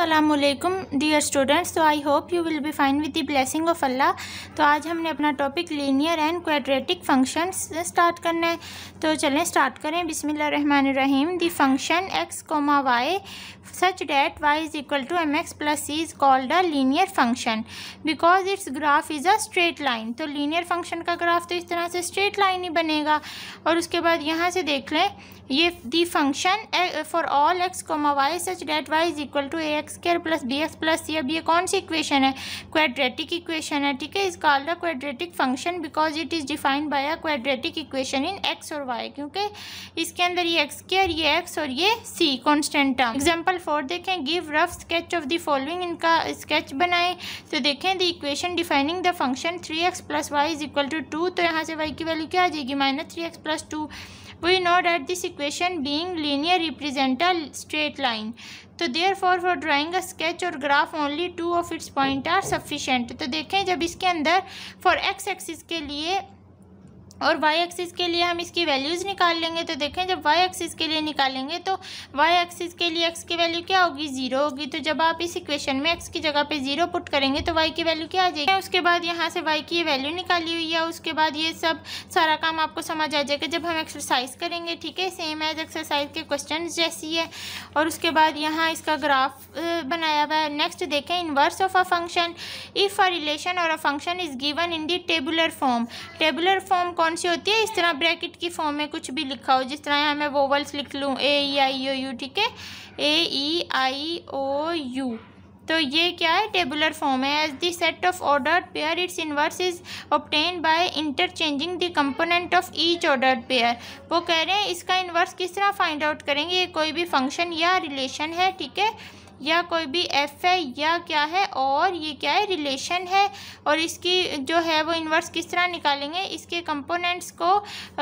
Aslam dear students तो I hope you will be fine with the blessing of Allah तो आज हमने अपना topic linear and quadratic functions start करना है तो चलें स्टार्ट करें बिसमीम the function x comma y such that y is equal to m x plus c is called a linear function because its graph is a straight line तो linear function का graph तो इस तरह से straight line ही बनेगा और उसके बाद यहाँ से देख लें ये the function for all x comma y such that y is equal to A x x square plus B x plus C अब ये कौन सी इक्वेशन है क्वाड्रेटिक इक्वेशन है ठीक है is call the quadratic function because it is defined by a quadratic equation in x और y क्योंकि इसके अंदर ये एक्स स्क्र ये एक्स और ये C constant term example four देखें give rough sketch of the following इनका स्केच बनाएं तो देखें the equation defining the function three x plus y is equal to two तो यहाँ से वाई की वैल्यू क्या आ जाएगी minus three x plus two we know that this equation being linear represent a straight line तो there for for drawing a sketch और graph only two of its point are sufficient तो देखें जब इसके अंदर फॉर एक्स एक्सिस के लिए और वाई एक्सिस के लिए हम इसकी वैल्यूज़ निकाल लेंगे तो देखें जब वाई एक्सिस के लिए निकालेंगे तो वाई एक्सिस के लिए एक्स की वैल्यू क्या होगी ज़ीरो होगी तो जब आप इस इक्वेशन में एक्स की जगह पे ज़ीरो पुट करेंगे तो वाई की वैल्यू क्या आ जाएगी उसके बाद यहाँ से वाई की वैल्यू निकाली हुई है उसके बाद ये सब सारा काम आपको समझ आ जाएगा जब हम एक्सरसाइज करेंगे ठीक है सेम एज एक्सरसाइज के क्वेश्चन जैसी है और उसके बाद यहाँ इसका ग्राफ बनाया हुआ है नेक्स्ट देखें inverse of a function if a relation or a function is given in the tabular form tabular form कौन कौन सी होती है इस तरह ब्रैकेट की फॉर्म में कुछ भी लिखा हो जिस तरह यहाँ मैं वोवल्स लिख लूँ ए ई आई ओ यू ठीक है ए ई आई ओ यू तो ये क्या है टेबुलर फॉर्म है as the set of order pair its inverse is obtain by interchanging the component of each order pair वो कह रहे हैं इसका इनवर्स किस तरह फाइंड आउट करेंगे ये कोई भी फंक्शन या रिलेशन है ठीक है या कोई भी एफ़ है या क्या है और ये क्या है रिलेशन है और इसकी जो है वो इन्वर्स किस तरह निकालेंगे इसके कंपोनेंट्स को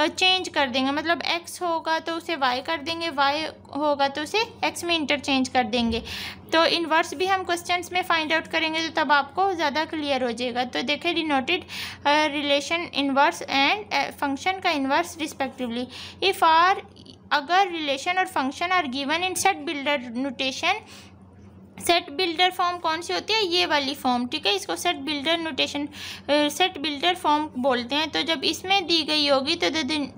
चेंज कर देंगे मतलब एक्स होगा तो उसे वाई कर देंगे वाई होगा तो उसे एक्स में इंटरचेंज कर देंगे तो इन्वर्स भी हम क्वेश्चन में फाइंड आउट करेंगे तो तब आपको ज़्यादा क्लियर हो जाएगा तो देखें denoted relation inverse and function का इन्वर्स रिस्पेक्टिवली इफ़ आर अगर रिलेशन और function are given in set builder notation set builder form कौन सी होती है ये वाली फॉर्म ठीक है इसको set builder notation set builder form बोलते हैं तो जब इसमें दी गई होगी तो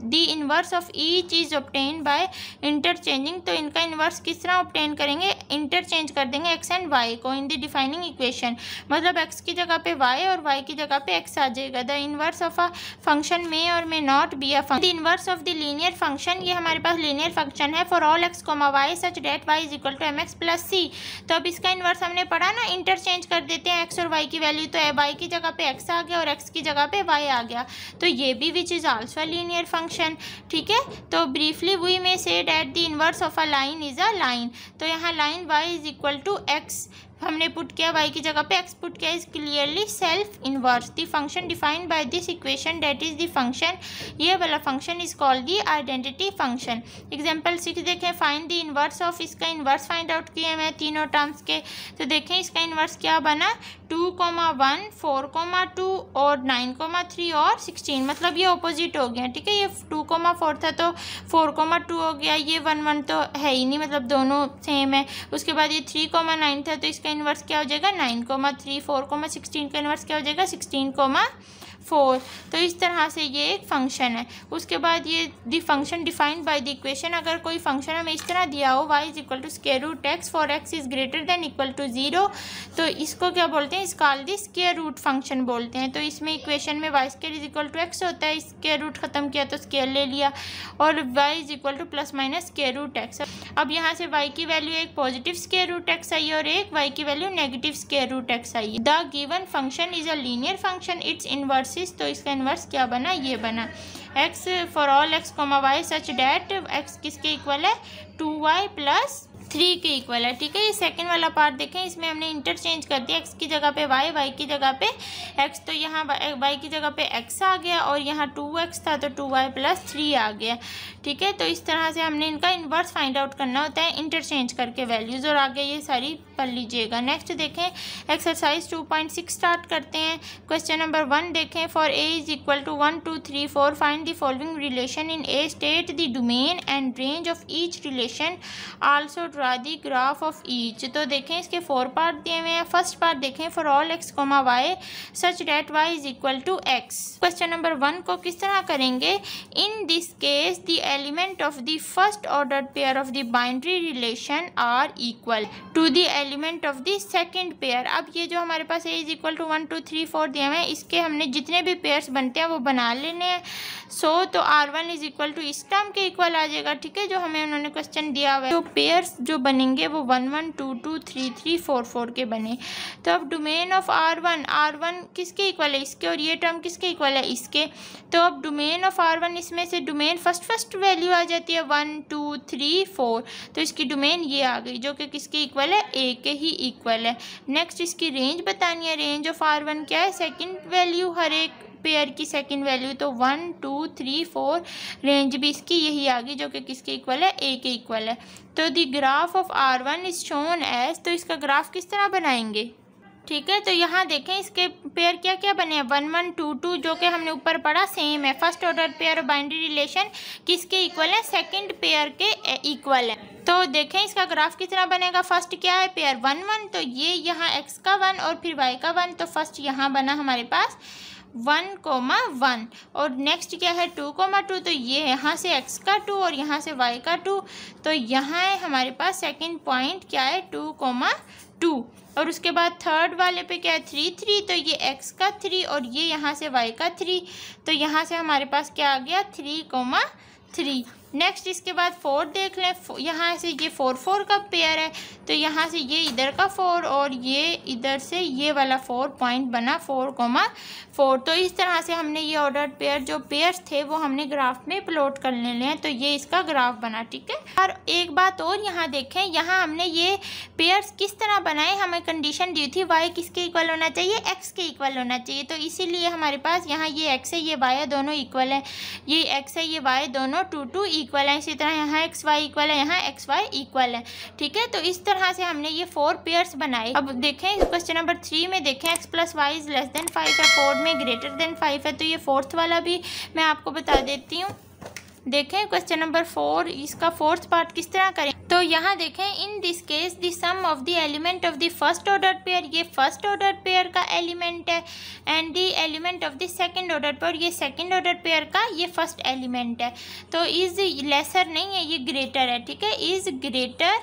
the inverse of each is obtain by interchanging तो इनका इनवर्स किस तरह ऑप्टेन करेंगे इंटरचेंज कर देंगे एक्स एंड वाई को इन द डिफाइनिंग इक्वेशन मतलब एक्स की जगह पे वाई और वाई की जगह पे एक्स आ जाएगा the inverse of a function may or may not be a function the inverse of the linear function ये हमारे पास लीनियर फंक्शन है for all x comma y such that y is equal to m x plus c तो अब इसका inverse हमने पढ़ा ना इंटरचेंज कर देते हैं एक्स और वाई की वैल्यू तो वाई की जगह पे एक्स आ गया और एक्स की जगह पे वाई आ गया तो ये भी which is also linear function ठीक है तो briefly we may say that the inverse of a line is a line तो यहाँ line y is equal to x हमने पुट किया वाई की जगह पे एक्स पुट किया is clearly self inverse the function defined by this equation that is the function ये वाला function is called the identity function example six देखें find the inverse of इसका इन्वर्स फाइंड आउट किए हैं तीनों terms के तो देखें इसका इन्वर्स क्या बना two comma one four comma two और नाइन कोमा थ्री और सिक्सटीन मतलब ये ऑपोजिट हो गया ठीक है ये टू कोमा फोर था तो फोर कोमा टू हो गया ये वन वन तो है ही नहीं मतलब दोनों सेम है उसके बाद ये थ्री कोमा नाइन था तो इसका इन्वर्स क्या हो जाएगा nine comma three four comma sixteen का इन्वर्स क्या हो जाएगा सिक्सटीन कोमा फोर तो इस तरह से ये एक फंक्शन है उसके बाद ये the function defined by the equation अगर कोई फंक्शन हमें इस तरह दिया हो y is equal to square root x for x is greater than equal to zero तो इसको क्या बोलते हैं call the square root function बोलते हैं तो इसमें इक्वेशन में y square is equal to x होता है स्केयर रूट ख़त्म किया तो स्केयर ले लिया और y is equal to plus minus square root x अब यहाँ से वाई की वैल्यू एक पॉजिटिव स्केयर रूट एक्स आई है और एक वाई की value negative square root x आई the given function is a linear function its inverse exists तो इसका इन्वर्स क्या बना ये बना x for all x comma y such that x किसके इक्वल है टू वाई प्लस थ्री के इक्वल है ठीक है ये सेकेंड वाला पार्ट देखें इसमें हमने इंटरचेंज कर दिया एक्स की जगह पे वाई वाई की जगह पे एक्स तो यहाँ वाई की जगह पे एक्स आ गया और यहाँ टू एक्स था तो टू वाई प्लस थ्री आ गया ठीक है तो इस तरह से हमने इनका इन्वर्स फाइंड आउट करना होता है इंटरचेंज करके वैल्यूज़ और आगे ये सारी पढ़ लीजिएगा नेक्स्ट देखें exercise two point six start करते हैं क्वेश्चन नंबर वन देखें for A is equal to one two three four find the following relation in A state the domain and range of each relation also draw the graph of each तो देखें इसके four part दिए हुए हैं first part देखें for all x comma y such that y is equal to x question number one को किस तरह करेंगे in this case the element of the first order pair of the binary relation are equal to the element of the second pair अब ये जो हमारे पास A is equal to one two three four दिए हुए हैं इसके हमने जितने भी पेयर्स बनते हैं वो बना लेने हैं सो so, तो R one is equal to इस टर्म के इक्वल आ जाएगा ठीक है जो हमें उन्होंने क्वेश्चन दिया हुआ है जो तो पेयर्स जो बनेंगे वो one one two two three three four four के बने तो अब domain of R one R one किसके इक्वल है इसके और ये टर्म किसके इक्वल है इसके तो अब डोमेन ऑफ आर वन इसमें से डोमेन फर्स्ट फर्स्ट वैल्यू आ जाती है वन टू थ्री फोर तो इसकी डोमेन ये आ गई जो कि किसके इक्वल है ए के ही इक्वल है नेक्स्ट इसकी रेंज बतानी है रेंज ऑफ आर वन क्या है सेकेंड वैल्यू हर एक पेयर की सेकेंड वैल्यू तो one two three four range भी इसकी यही आ गई जो कि किसके इक्वल है ए के इक्वल है तो the graph of R one is shown as तो इसका ग्राफ किस तरह बनाएंगे ठीक है तो यहाँ देखें इसके पेयर क्या क्या बने हैं वन वन टू टू जो कि हमने ऊपर पढ़ा सेम है फर्स्ट ऑर्डर पेयर और बाइंड्री रिलेशन किसके इक्वल है सेकंड पेयर के इक्वल है तो देखें इसका ग्राफ कितना बनेगा फर्स्ट क्या है पेयर वन वन तो ये यहाँ एक्स का वन और फिर वाई का वन तो फर्स्ट यहाँ बना हमारे पास वन कोमा वन और नेक्स्ट क्या है टू कोमा टू तो ये है यहाँ से एक्स का टू और यहाँ से वाई का टू तो यहाँ है हमारे पास सेकंड पॉइंट क्या है टू कोमा टू और उसके बाद थर्ड वाले पे क्या है थ्री थ्री तो ये एक्स का थ्री और ये यहाँ से वाई का थ्री तो यहाँ से हमारे पास क्या आ गया थ्री कोमा थ्री नेक्स्ट इसके बाद फोर देख लें यहाँ से ये फोर फोर का पेयर है तो यहाँ से ये इधर का फोर और ये इधर से ये वाला फोर पॉइंट बना फोर कोमा फोर तो इस तरह से हमने ये ऑर्डर पेयर जो पेयर्स थे वो हमने ग्राफ में प्लॉट कर ले लें तो ये इसका ग्राफ बना ठीक है और एक बात और यहाँ देखें यहाँ हमने ये पेयर्स किस तरह बनाए हमें कंडीशन दी थी वाई किसके इक्वल होना चाहिए एक्स के इक्वल होना चाहिए तो इसीलिए हमारे पास यहाँ ये एक्स है ये वाई है दोनों इक्वल है ये एक्स है ये वाई दोनों टू टू इक्वल है इसी तरह यहाँ एक्स वाई इक्वल है यहाँ एक्स वाई इक्वल है ठीक है तो इस तरह से हमने ये फोर पेयर्स बनाए अब देखें क्वेश्चन नंबर थ्री में देखें x plus y is less than five है फोर में ग्रेटर देन फाइव है तो ये फोर्थ वाला भी मैं आपको बता देती हूँ देखें क्वेश्चन नंबर फोर इसका फोर्थ पार्ट किस तरह करें तो यहाँ देखें in this case the sum of the element of the first order pair ये फर्स्ट ऑर्डर पेयर का एलिमेंट है and the element of the second order pair ये सेकंड ऑर्डर पेयर का ये फर्स्ट एलिमेंट है तो इज़ लेसर नहीं है ये ग्रेटर है ठीक है is greater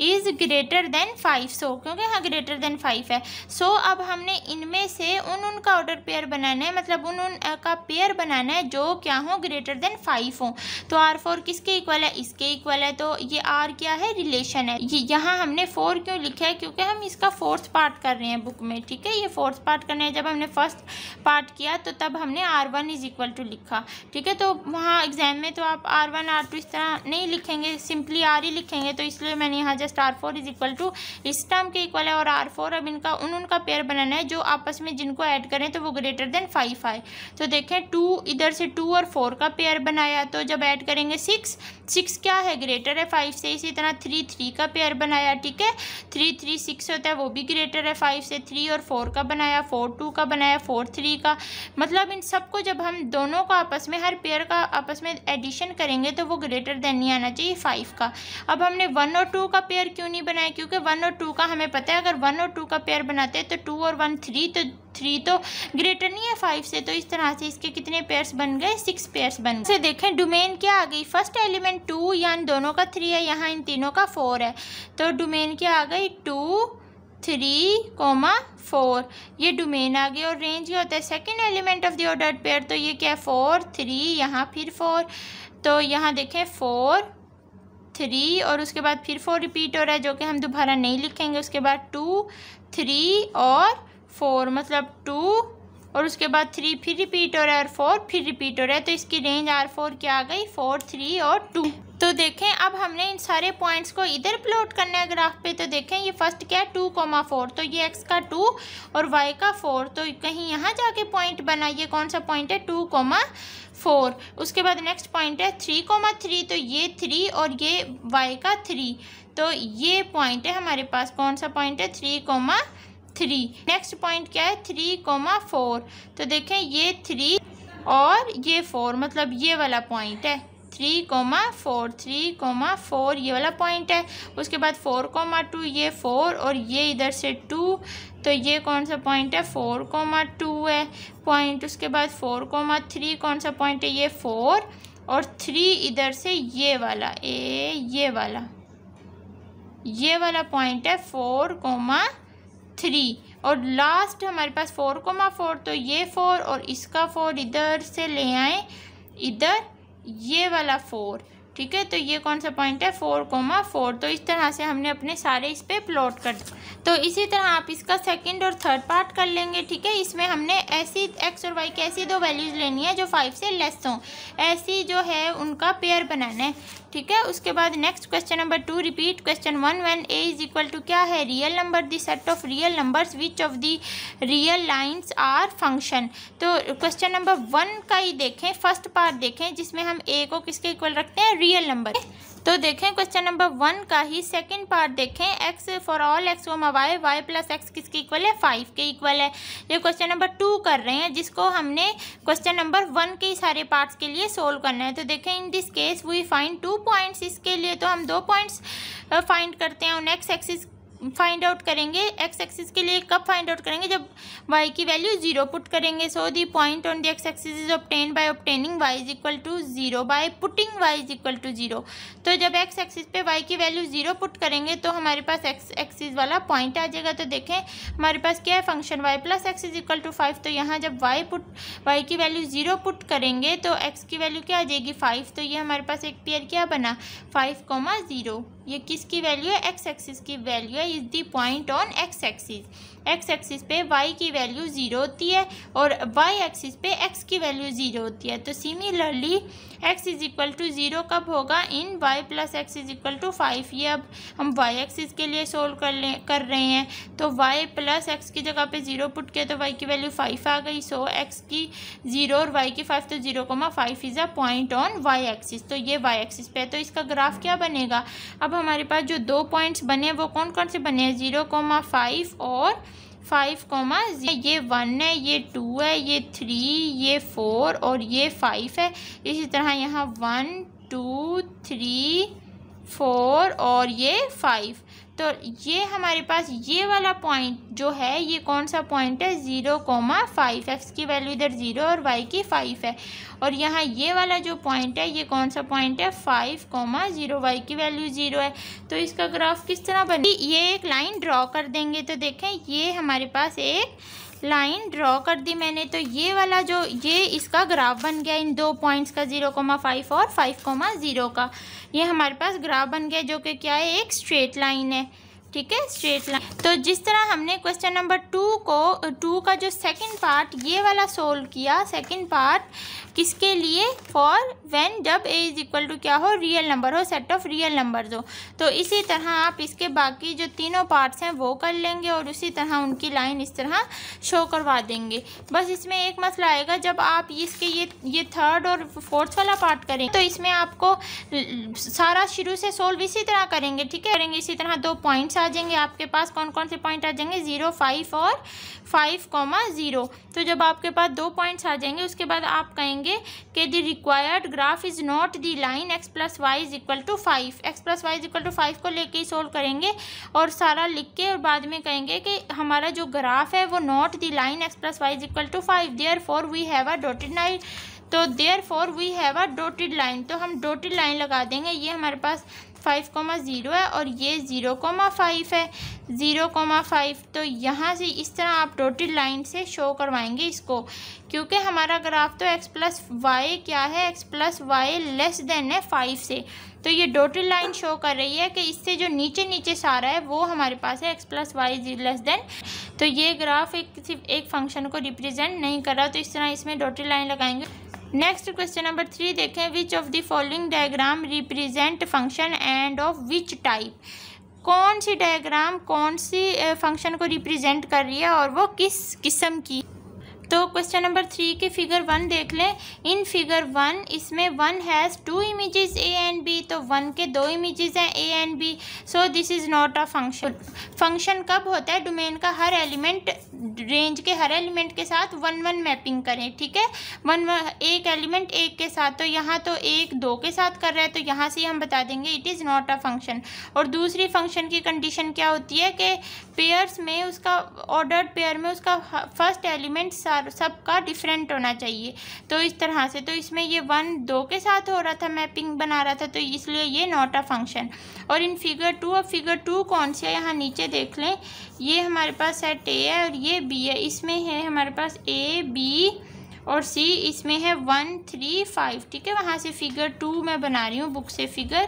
is greater than five so क्योंकि यहाँ ग्रेटर देन फाइव है सो so, अब हमने इनमें से उन उनका ऑर्डर पेयर बनाना है मतलब उन उन का पेयर बनाना है जो क्या हो ग्रेटर देन फाइव हो तो आर फोर किसके इक्वल है इसके इक्वल है तो ये आर क्या है रिलेशन है ये यहाँ हमने फोर क्यों लिखा है क्योंकि हम इसका फोर्थ पार्ट कर रहे हैं बुक में ठीक है ये फोर्थ पार्ट करना है जब हमने फर्स्ट पार्ट किया तो तब हमने R one is equal to लिखा ठीक है तो वहाँ एग्जाम में तो आप आर वन आर टू इस तरह नहीं लिखेंगे सिंपली आर ही लिखेंगे तो इसलिए मैंने यहाँ just R four is equal to इस टर्म के इक्वल है और आर फोर अब इनका उन उनका पेयर बनाना है जो आपस में जिनको ऐड करें तो वो ग्रेटर देन फाइव आए तो देखें टू इधर से टू और फोर का पेयर बनाया तो जब ऐड करेंगे सिक्स सिक्स क्या है ग्रेटर है फाइव से इसी तरह थ्री थ्री का पेयर बनाया ठीक है थ्री थ्री सिक्स होता है वो भी ग्रेटर है फाइव से थ्री और फोर का बनाया फोर टू का बनाया फोर थ्री का मतलब इन सबको जब हम दोनों को आपस में हर पेयर का आपस में एडिशन करेंगे तो वो ग्रेटर देन नहीं आना चाहिए फाइव का अब हमने वन और टू का पेयर पेयर क्यों नहीं बनाया क्योंकि वन और टू का हमें पता है अगर वन और टू का पेयर बनाते हैं तो टू और वन थ्री तो थ्री तो ग्रेटर नहीं है फाइव से तो इस तरह से इसके कितने पेयर्स बन गए सिक्स पेयर्स बन गए देखें डोमेन क्या आ गई फर्स्ट एलिमेंट टू या इन दोनों का थ्री है यहाँ इन तीनों का फोर है तो डोमेन क्या आ गई टू थ्री कोमा फोर ये डोमेन आ गई और रेंज क्या होता है second element of the order pair तो ये क्या है फोर थ्री यहाँ फिर फोर तो यहाँ देखें फोर थ्री और उसके बाद फिर फोर रिपीट हो रहा है जो कि हम दोबारा नहीं लिखेंगे उसके बाद टू थ्री और फोर मतलब टू और उसके बाद थ्री फिर रिपीट हो रहा है और फोर फिर रिपीट हो रहा है तो इसकी रेंज आर फोर की आ गई फोर थ्री और टू तो देखें अब हमने इन सारे पॉइंट्स को इधर प्लॉट करना है ग्राफ पे तो देखें ये फर्स्ट क्या है टू कोमा फोर तो ये एक्स का टू और वाई का फोर तो कहीं यहाँ जाके पॉइंट बना ये कौन सा पॉइंट है टू कोमा फोर उसके बाद नेक्स्ट पॉइंट है थ्री कोमा थ्री तो ये थ्री और ये वाई का थ्री तो ये पॉइंट है हमारे पास कौन सा पॉइंट है three comma three next point क्या है थ्री कोमा फोर तो देखें ये थ्री और ये फोर मतलब ये वाला पॉइंट है three comma four three comma four ये वाला पॉइंट है उसके बाद फोर कोमा टू ये फोर और ये इधर से टू तो ये कौन सा पॉइंट है फोर कोमा टू है पॉइंट उसके बाद फोर कोमा थ्री कौन सा पॉइंट है ये फोर और थ्री इधर से ये वाला ए ये वाला ये वाला पॉइंट है फोर कोमा थ्री और लास्ट हमारे पास फोर कोमा फोर तो ये फोर और इसका फोर इधर से ले आए इधर ये वाला फोर ठीक है तो ये कौन सा पॉइंट है फोर कोमा फोर तो इस तरह से हमने अपने सारे इस पर प्लॉट कर तो इसी तरह आप इसका सेकंड और थर्ड पार्ट कर लेंगे ठीक है इसमें हमने ऐसी एक्स और वाई की ऐसी दो वैल्यूज़ लेनी है जो फाइव से लेस हों ऐसी जो है उनका पेयर बनाना है ठीक है उसके बाद next question number two repeat question one one A is equal to क्या है real number the set of real numbers which of the real lines are function तो क्वेश्चन नंबर वन का ही देखें फर्स्ट पार्ट देखें जिसमें हम ए को किसके इक्वल रखते हैं रियल नंबर तो देखें क्वेश्चन नंबर वन का ही सेकंड पार्ट देखें x for all x comma y y plus x किसके इक्वल है फाइव के इक्वल है ये क्वेश्चन नंबर टू कर रहे हैं जिसको हमने क्वेश्चन नंबर वन के सारे पार्ट्स के लिए सोल्व करना है तो देखें in this case we find two points इसके लिए तो हम दो पॉइंट्स फाइंड करते हैं on x axis find out करेंगे एक्स एक्सिस के लिए कब फाइंड आउट करेंगे जब वाई की वैल्यू जीरो पुट करेंगे so the point on the x axis is obtain by obtaining y is equal to zero by putting y is equal to zero तो जब x axis पे y की value zero put करेंगे तो हमारे पास x axis वाला point आ जाएगा तो देखें हमारे पास क्या है function y plus x is equal to five तो यहाँ जब वाई पुट वाई की वैल्यू जीरो पुट करेंगे तो एक्स की वैल्यू क्या आ जाएगी फाइव तो ये हमारे पास एक पेयर क्या बना फाइव कॉमा ज़ीरो ये किसकी वैल्यू है एक्स एक्सिस की वैल्यू है is the point on x axis x axis पे वाई की वैल्यू ज़ीरो होती है और वाई एक्सिस पे एक्स की वैल्यू ज़ीरो होती है तो similarly x is equal to zero कब होगा in y plus x is equal to five ये अब हम वाई एक्सिस के लिए सोल्व कर ले कर रहे हैं तो वाई प्लस एक्स की जगह पे ज़ीरो पुट किया तो वाई की वैल्यू फाइव आ गई सो एक्स की ज़ीरो और वाई की फाइव तो zero comma five is a point on y axis तो ये वाई एक्सिस पे है तो इसका ग्राफ क्या बनेगा अब हमारे पास जो दो पॉइंट्स बने वो कौन कौन से बने हैं ज़ीरो कोमा फाइव और फाइव कॉमा ये वन है ये टू है ये थ्री ये फोर और ये फाइव है इसी तरह यहाँ वन टू थ्री फोर और ये फाइव तो ये हमारे पास ये वाला पॉइंट जो है ये कौन सा पॉइंट है ज़ीरो कोमा फाइव एक्स की वैल्यू इधर ज़ीरो और वाई की फ़ाइव है और यहाँ ये वाला जो पॉइंट है ये कौन सा पॉइंट है फाइव कोमा ज़ीरो वाई की वैल्यू ज़ीरो है तो इसका ग्राफ किस तरह बने ये एक लाइन ड्रॉ कर देंगे तो देखें ये हमारे पास एक लाइन ड्रॉ कर दी मैंने तो ये वाला जो ये इसका ग्राफ बन गया इन दो पॉइंट्स का ज़ीरो कोमा फाइव और फाइव कोमा ज़ीरो का ये हमारे पास ग्राफ बन गया जो कि क्या है एक स्ट्रेट लाइन है ठीक है स्ट्रेट लाइन तो जिस तरह हमने क्वेश्चन नंबर टू को टू का जो सेकंड पार्ट ये वाला सोल्व किया सेकंड पार्ट किसके लिए फॉर वेन जब ए इज इक्वल टू क्या हो रियल नंबर हो सेट ऑफ रियल नंबर्स हो तो इसी तरह आप इसके बाकी जो तीनों पार्ट्स हैं वो कर लेंगे और उसी तरह उनकी लाइन इस तरह शो करवा देंगे बस इसमें एक मसला आएगा जब आप इसके ये ये थर्ड और फोर्थ वाला पार्ट करेंगे तो इसमें आपको सारा शुरू से सोल्व इसी तरह करेंगे ठीक है करेंगे इसी तरह दो पॉइंट्स आ जाएंगे आपके पास कौन कौन से पॉइंट आ जाएंगे ज़ीरो फाइव और फाइव कॉमा ज़ीरो तो जब आपके पास दो पॉइंट्स आ जाएंगे उसके बाद आप कहेंगे करेंगे कि the required graph is not the line x plus y is equal to five x plus y is equal to five को लेके ही सोल्व करेंगे और सारा लिख के और बाद में कहेंगे कि हमारा जो ग्राफ है वो not the line x plus y is equal to five therefore we have a dotted line तो therefore we have a dotted line तो हम डोटेड लाइन लगा देंगे ये हमारे पास फाइव कोमा ज़ीरो है और ये ज़ीरो कोमा फाइव है ज़ीरो कोमा फाइव तो यहाँ से इस तरह आप डोटेड लाइन से शो करवाएंगे इसको क्योंकि हमारा ग्राफ तो एक्स प्लस वाई क्या है x plus y less than है फाइव से तो ये डोटेड लाइन शो कर रही है कि इससे जो नीचे नीचे सारा है वो हमारे पास है x plus y less than तो ये ग्राफ एक सिर्फ एक फंक्शन को रिप्रेजेंट नहीं कर रहा तो इस तरह इसमें डोटल लाइन लगाएंगे नेक्स्ट क्वेश्चन नंबर थ्री देखें which of the following diagram represent function and of which type कौन सी डायग्राम कौन सी फंक्शन को रिप्रेजेंट कर रही है और वो किस किस्म की तो क्वेश्चन नंबर थ्री के फिगर वन देख लें इन फिगर वन इसमें one has two images A and B तो वन के दो इमेजेस हैं A and B so this is not a function function कब होता है डोमेन का हर एलिमेंट रेंज के हर एलिमेंट के साथ वन वन मैपिंग करें ठीक है वन वन एक एलिमेंट एक के साथ तो यहाँ तो एक दो के साथ कर रहा है तो यहाँ से हम बता देंगे it is not a function और दूसरी फंक्शन की कंडीशन क्या होती है कि पेयर्स में उसका ऑर्डर्ड पेयर में उसका फर्स्ट एलिमेंट सबका डिफरेंट होना चाहिए तो इस तरह से तो इसमें ये वन दो के साथ हो रहा था मैपिंग बना रहा था तो इसलिए ये नॉट अ फंक्शन और इन फिगर टू और फिगर टू कौन सी है यहाँ नीचे देख लें ये हमारे पास सेट ए है और ये ये बी है इसमें है हमारे पास ए बी और सी इसमें है वन थ्री फाइव ठीक है वहाँ से फिगर टू मैं बना रही हूँ बुक से फिगर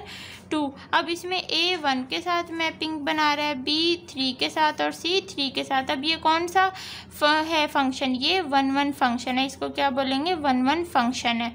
टू अब इसमें ए वन के साथ मैपिंग बना रहा है बी थ्री के साथ और सी थ्री के साथ अब ये कौन सा फ, है फंक्शन ये वन वन फंक्शन है इसको क्या बोलेंगे वन वन फंक्शन है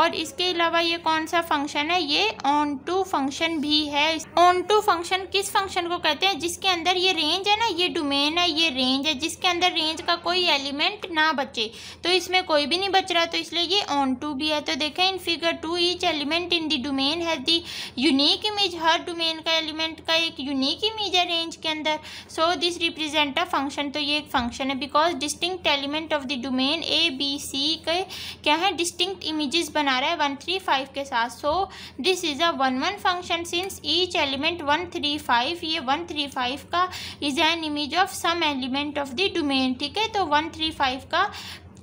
और इसके अलावा ये कौन सा फंक्शन है ये ऑन टू फंक्शन भी है ऑन टू फंक्शन किस फंक्शन को कहते हैं जिसके अंदर ये रेंज है ना ये डोमेन है ये रेंज है जिसके अंदर रेंज का कोई एलिमेंट ना बचे तो इसमें कोई भी नहीं बच रहा तो इसलिए ये ऑन टू भी है तो देखें in figure two each element in the domain है दी यूनिक इमेज हर डोमेन का एलिमेंट का एक यूनिक इमेज है रेंज के अंदर so this represent a function तो ये एक फंक्शन है because distinct element of the domain A B C के क्या है डिस्टिंक्ट इमेजेस बना रहा है वन थ्री फाइव के साथ so this is a one one function since each element one three five ये वन थ्री फाइव का is an image of some element of the domain ठीक है तो वन थ्री फाइव का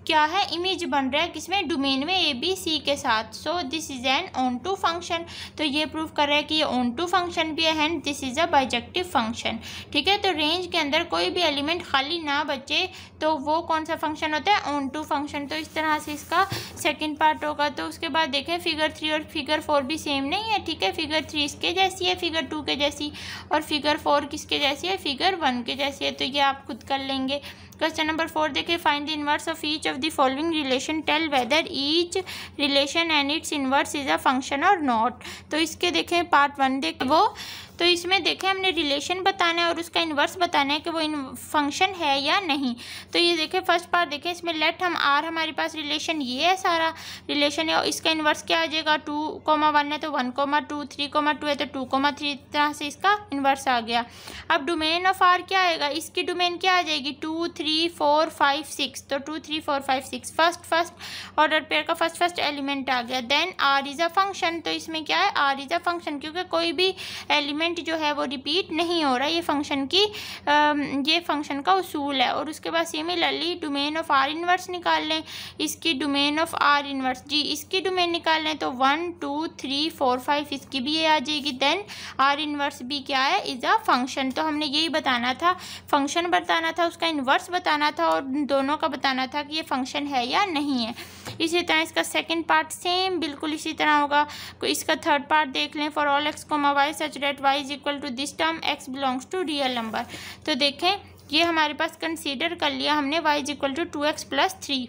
क्या है इमेज बन रहा है किसमें डोमेन में ए बी सी के साथ so this is an onto function तो ये प्रूव कर रहा है कि ये ऑन टू फंक्शन भी है and this is a bijective function ठीक है तो रेंज के अंदर कोई भी एलिमेंट खाली ना बचे तो वो कौन सा फंक्शन होता है ऑन टू फंक्शन तो इस तरह से इसका सेकेंड पार्ट होगा तो उसके बाद देखें फिगर थ्री और फिगर फोर भी सेम नहीं है ठीक है फिगर थ्री इसके जैसी है फिगर टू के जैसी और फिगर फोर किसके जैसी है फिगर वन के जैसी है तो ये आप खुद कर लेंगे क्वेश्चन नंबर फोर देखें find the inverse of each of the following relation tell whether each relation and its inverse is a function और नॉट तो इसके देखें पार्ट वन देखें वो तो इसमें देखें हमने रिलेशन बताना है और उसका इन्वर्स बताना है कि वो इन फंक्शन है या नहीं तो ये देखें फर्स्ट पार्ट देखें इसमें लेट हम आर हमारे पास रिलेशन ये है सारा रिलेशन है और इसका इन्वर्स क्या आ जाएगा टू कोमा वन है तो one comma two three comma two है तो टू कोमा थ्री तरह से इसका इन्वर्स आ गया अब डोमेन ऑफ आर क्या आएगा इसकी डोमेन क्या आ जाएगी two three four five six तो two three four five six first first order pair का फर्स्ट फर्स्ट एलिमेंट आ गया then R is a function तो इसमें क्या है आर इज़ अ फंक्शन क्योंकि कोई भी एलिमेंट इवेंट जो है वो रिपीट नहीं हो रहा ये फंक्शन की ये फंक्शन का उसूल है और उसके बाद similarly domain of R inverse निकाल लें इसकी डोमेन ऑफ आर इनवर्स जी इसकी डोमेन निकाल लें तो one two three four five इसकी भी ये आ जाएगी देन आर इनवर्स भी क्या है इज़ अ फंक्शन तो हमने यही बताना था फंक्शन बताना था उसका इन्वर्स बताना था और दोनों का बताना था कि ये फंक्शन है या नहीं है इसी तरह इसका सेकेंड पार्ट सेम बिल्कुल इसी तरह होगा इसका थर्ड पार्ट देख लें for all x comma y such that y is equal to this term x belongs to real number तो देखें ये हमारे पास कंसीडर कर लिया हमने y is equal to two x plus three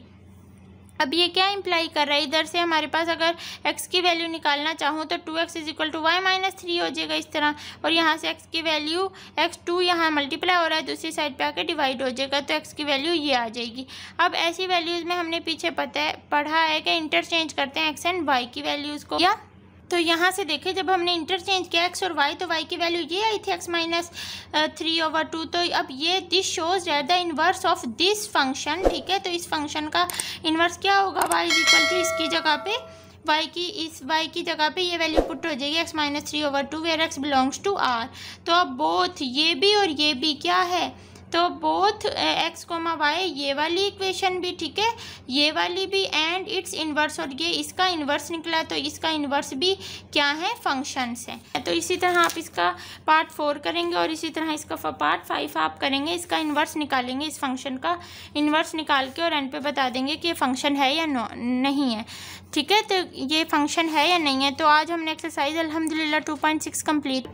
अब ये क्या इम्प्लाई कर रहा है इधर से हमारे पास अगर x की वैल्यू निकालना चाहूँ तो 2x x is equal to y minus three हो जाएगा इस तरह और यहाँ से x की वैल्यू x2 टू यहाँ मल्टीप्लाई हो रहा है दूसरी साइड पे आके डिवाइड हो जाएगा तो x की वैल्यू ये आ जाएगी अब ऐसी वैल्यूज़ में हमने पीछे पता है पढ़ा है कि इंटरचेंज करते हैं x एंड y की वैल्यूज़ को या तो यहाँ से देखें जब हमने इंटरचेंज किया एक्स और वाई तो वाई की वैल्यू ये आई थी x minus three over two तो अब ये this shows that the inverse of this function ठीक है तो इस फंक्शन का इन्वर्स क्या होगा वाई इज इक्वल टू इसकी जगह पे वाई की इस वाई की जगह पे ये वैल्यू पुट हो जाएगी x minus three over two where x belongs to R तो अब बोथ ये भी और ये भी क्या है तो बोथ एक्स कोमा वाई ये वाली इक्वेशन भी ठीक है ये वाली भी एंड इट्स इन्वर्स और ये इसका इन्वर्स निकला तो इसका इन्वर्स भी क्या है फंक्शंस है तो इसी तरह आप इसका पार्ट फोर करेंगे और इसी तरह इसका पार्ट फाइव आप करेंगे इसका इन्वर्स निकालेंगे इस फंक्शन का इन्वर्स निकाल के और एंड पे बता देंगे कि ये फंक्शन है या नो नहीं है ठीक है तो ये फंक्शन है या नहीं है तो आज हमने exercise point six complete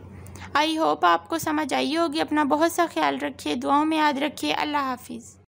I hope आपको समझ आई होगी अपना बहुत सा ख्याल रखिए दुआओं में याद रखिए अल्लाह हाफिज़